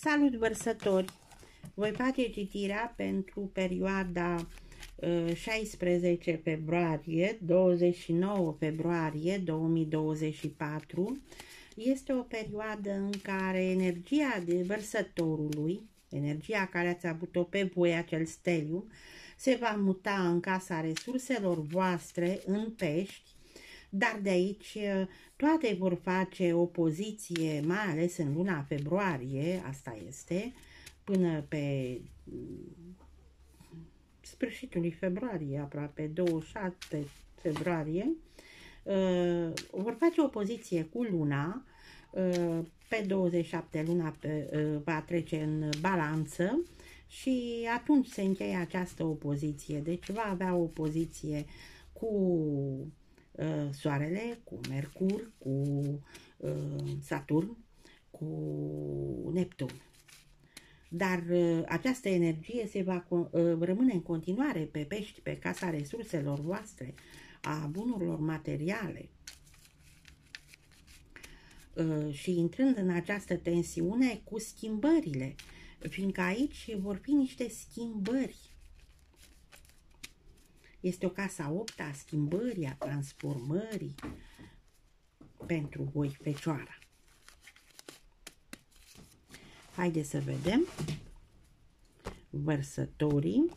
Salut vărsători! Voi face citirea pentru perioada 16 uh, februarie, 29 februarie 2024. Este o perioadă în care energia de vărsătorului, energia care ați avut-o pe voi, acel steliu, se va muta în casa resurselor voastre, în pești, dar de aici ă, toate vor face opoziție, mai ales în luna februarie, asta este, până pe mm, sfârșitul lui februarie, aproape 27 februarie, uh, vor face opoziție cu luna, ă, pe 27 luna va trece în balanță și atunci se încheie această opoziție. Deci va avea o opoziție cu Uh, Soarele, cu Mercur, cu uh, Saturn, cu Neptun. Dar uh, această energie se va uh, rămâne în continuare pe pești, pe casa resurselor voastre, a bunurilor materiale. Uh, și intrând în această tensiune cu schimbările, fiindcă aici vor fi niște schimbări este o casa opta a schimbării, a transformării pentru voi fecioara. Haideți să vedem vărsătorii.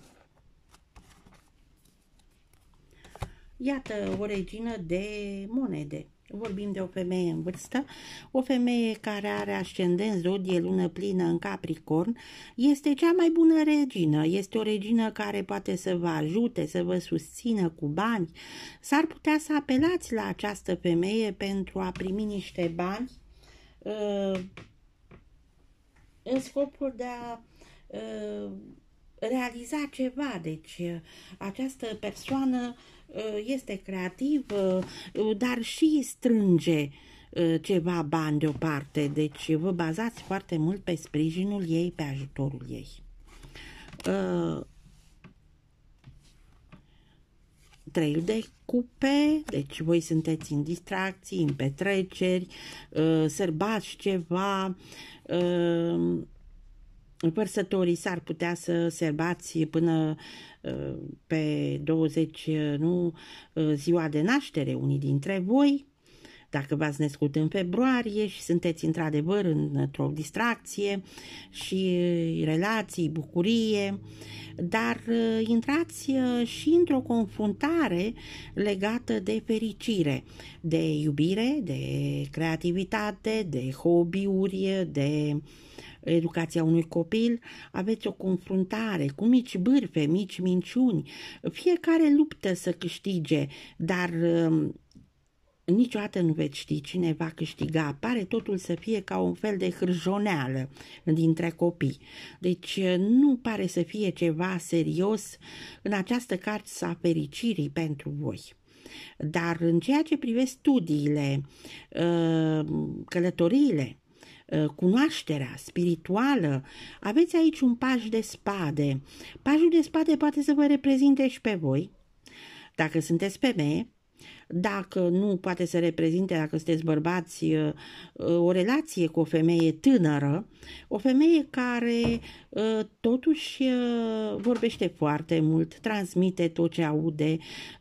Iată o regină de monede. Vorbim de o femeie în vârstă, o femeie care are ascendent zodie lună plină în Capricorn, este cea mai bună regină, este o regină care poate să vă ajute, să vă susțină cu bani. S-ar putea să apelați la această femeie pentru a primi niște bani uh, în scopul de a uh, realiza ceva. Deci uh, această persoană uh, este creativă, uh, dar și strânge ceva bani deoparte. Deci vă bazați foarte mult pe sprijinul ei, pe ajutorul ei. Trei de cupe, deci voi sunteți în distracții, în petreceri, sărbați ceva, vărsătorii s-ar putea să serbați până uh, pe 20 uh, nu, uh, ziua de naștere unii dintre voi, dacă v-ați născut în februarie și sunteți într-adevăr într-o distracție și relații, bucurie, dar intrați și într-o confruntare legată de fericire, de iubire, de creativitate, de hobby-uri, de educația unui copil, aveți o confruntare cu mici bârfe, mici minciuni. Fiecare luptă să câștige, dar um, niciodată nu veți ști cine va câștiga. Pare totul să fie ca un fel de hârjoneală dintre copii. Deci uh, nu pare să fie ceva serios în această carte a fericirii pentru voi. Dar în ceea ce privește studiile, uh, călătoriile, Eh, cunoașterea spirituală, aveți aici un paș de spade. Pașul de spade poate să vă reprezinte și pe voi, dacă sunteți femeie, dacă nu poate să reprezinte, dacă sunteți bărbați, uh, uh, o relație cu o femeie tânără, o femeie care uh, totuși vorbește foarte mult, transmite tot ce aude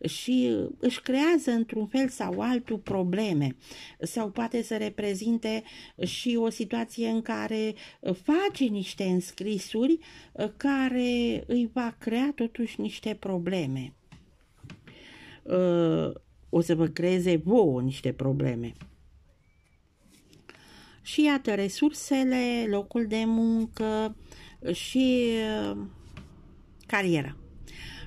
și își creează într-un fel sau altul probleme sau poate să reprezinte și o situație în care face niște înscrisuri care îi va crea totuși niște probleme o să vă creeze vouă niște probleme. Și iată, resursele, locul de muncă și uh, cariera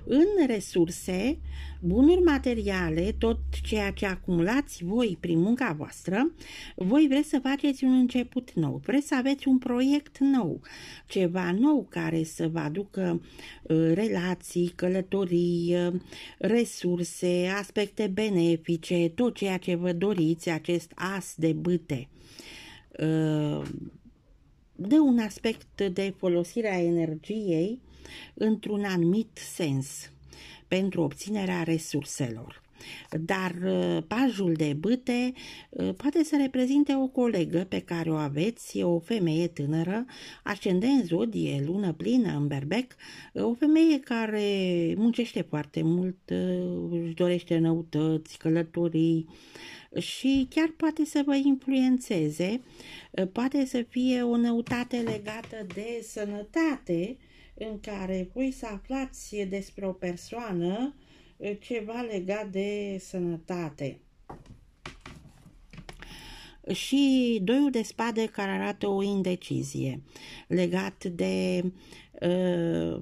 în resurse, bunuri materiale, tot ceea ce acumulați voi prin munca voastră, voi vreți să faceți un început nou, vreți să aveți un proiect nou, ceva nou care să vă aducă uh, relații, călătorii, uh, resurse, aspecte benefice, tot ceea ce vă doriți, acest as de bâte uh, dă un aspect de folosire a energiei într-un anumit sens pentru obținerea resurselor. Dar uh, pajul de bâte uh, poate să reprezinte o colegă pe care o aveți, o femeie tânără, ascendent zodie, lună plină în berbec, uh, o femeie care muncește foarte mult, își dorește noutăți, călătorii, și chiar poate să vă influențeze, poate să fie o noutate legată de sănătate în care voi să aflați despre o persoană ceva legat de sănătate. Și doiul de spade care arată o indecizie legat de uh,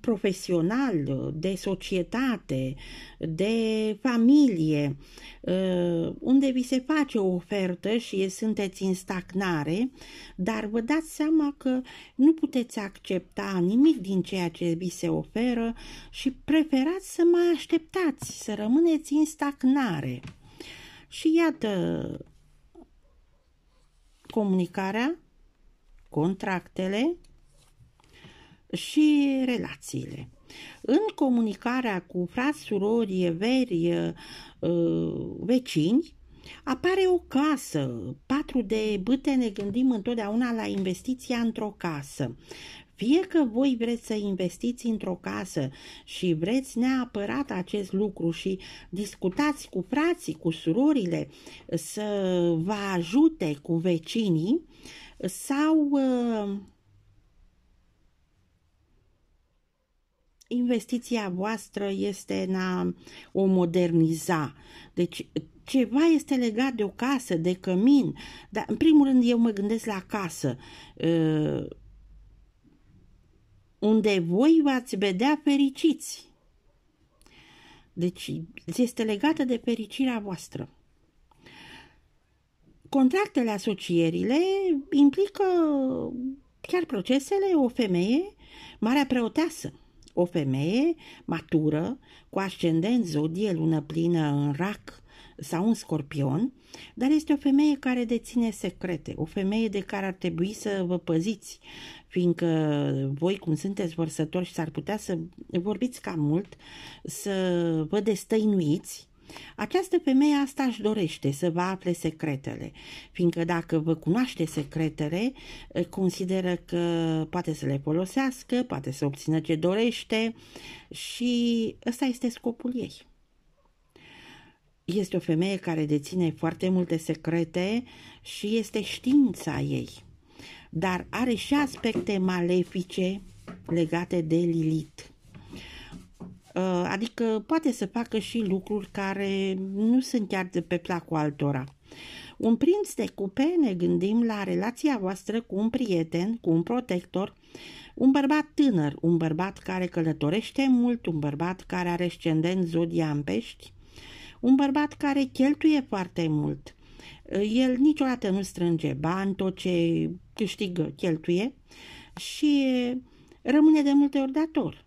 profesional, de societate, de familie, uh, unde vi se face o ofertă și sunteți în stagnare, dar vă dați seama că nu puteți accepta nimic din ceea ce vi se oferă și preferați să mai așteptați, să rămâneți în stagnare. Și iată comunicarea, contractele, și relațiile. În comunicarea cu frați, surori, veri, ă, vecini, apare o casă. Patru de băte ne gândim întotdeauna la investiția într-o casă. Fie că voi vreți să investiți într-o casă și vreți neapărat acest lucru și discutați cu frații, cu surorile, să vă ajute cu vecinii sau ă, investiția voastră este în a o moderniza. Deci ceva este legat de o casă, de cămin, dar în primul rând eu mă gândesc la casă, uh, unde voi v-ați vedea fericiți. Deci este legată de fericirea voastră. Contractele, asocierile implică chiar procesele o femeie, marea preoteasă, o femeie matură, cu ascendent zodie, lună plină în rac sau un scorpion, dar este o femeie care deține secrete, o femeie de care ar trebui să vă păziți, fiindcă voi, cum sunteți vărsători și s-ar putea să vorbiți cam mult, să vă destăinuiți, această femeie asta își dorește să vă afle secretele, fiindcă dacă vă cunoaște secretele, eh, consideră că poate să le folosească, poate să obțină ce dorește și ăsta este scopul ei. Este o femeie care deține foarte multe secrete și este știința ei, dar are și aspecte malefice legate de Lilith. Uh, adică poate să facă și lucruri care nu sunt chiar de pe placul altora. Un prinț de cupe ne gândim la relația voastră cu un prieten, cu un protector, un bărbat tânăr, un bărbat care călătorește mult, un bărbat care are ascendent zodia în pești, un bărbat care cheltuie foarte mult. Uh, el niciodată nu strânge bani, tot ce câștigă, cheltuie și rămâne de multe ori dator.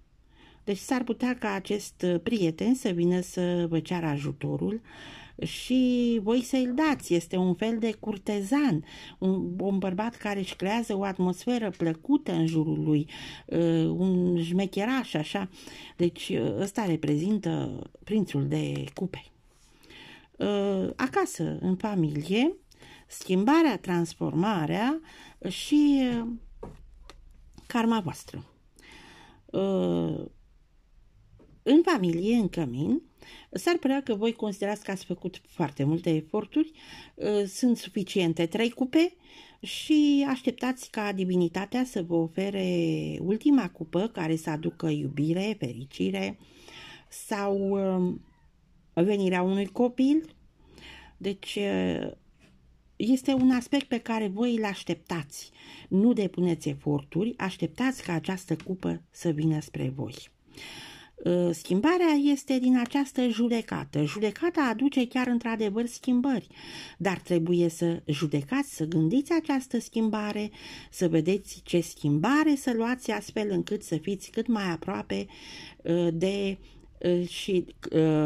Deci s-ar putea ca acest uh, prieten să vină să vă ceară ajutorul și voi să-i dați. Este un fel de curtezan, un, un bărbat care își creează o atmosferă plăcută în jurul lui, uh, un șmecheraș așa. Deci uh, ăsta reprezintă prințul de cupe. Acasă, în familie, schimbarea, transformarea și karma voastră. În familie, în cămin, s-ar părea că voi considerați că ați făcut foarte multe eforturi, uh, sunt suficiente trei cupe și așteptați ca divinitatea să vă ofere ultima cupă care să aducă iubire, fericire sau uh, venirea unui copil. Deci uh, este un aspect pe care voi îl așteptați. Nu depuneți eforturi, așteptați ca această cupă să vină spre voi. Ă, schimbarea este din această judecată. Judecata aduce chiar într-adevăr schimbări, dar trebuie să judecați, să gândiți această schimbare, să vedeți ce schimbare să luați astfel încât să fiți cât mai aproape ă, de ă, și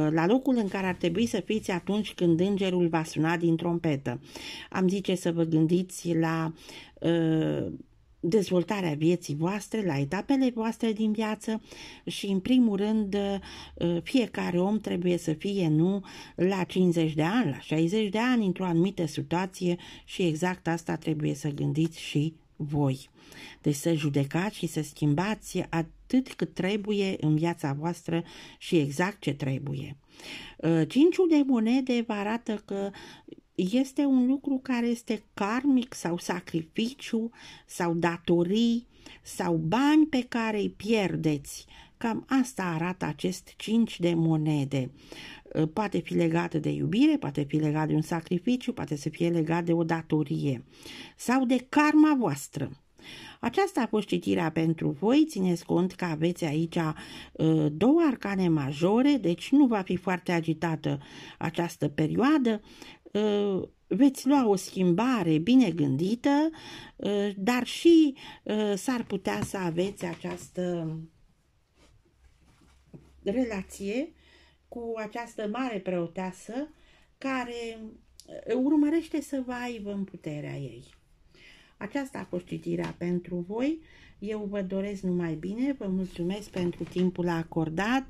la locul în care ar trebui să fiți atunci când îngerul va suna din trompetă. Am zice să vă gândiți la dezvoltarea vieții voastre, la etapele voastre din viață și, în primul rând, uh, fiecare om trebuie să fie nu la 50 de ani, la 60 de ani, într-o anumită situație și exact asta trebuie să gândiți și voi. Deci să judecați și să schimbați atât cât trebuie în viața voastră și exact ce trebuie. Uh, cinciul de monede vă arată că este un lucru care este karmic sau sacrificiu sau datorii sau bani pe care îi pierdeți. Cam asta arată acest cinci de monede. Uh, poate fi legat de iubire, poate fi legat de un sacrificiu, poate să fie legat de o datorie sau de karma voastră. Aceasta a fost citirea pentru voi. Țineți cont că aveți aici uh, două arcane majore, deci nu va fi foarte agitată această perioadă. Uh, veți lua o schimbare bine gândită, uh, dar și uh, s-ar putea să aveți această relație cu această mare preoteasă care urmărește să vă aibă în puterea ei. Aceasta a fost citirea pentru voi. Eu vă doresc numai bine, vă mulțumesc pentru timpul acordat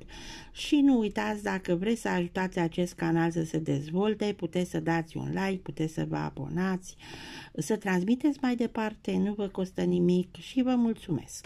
și nu uitați, dacă vreți să ajutați acest canal să se dezvolte, puteți să dați un like, puteți să vă abonați, să transmiteți mai departe, nu vă costă nimic și vă mulțumesc!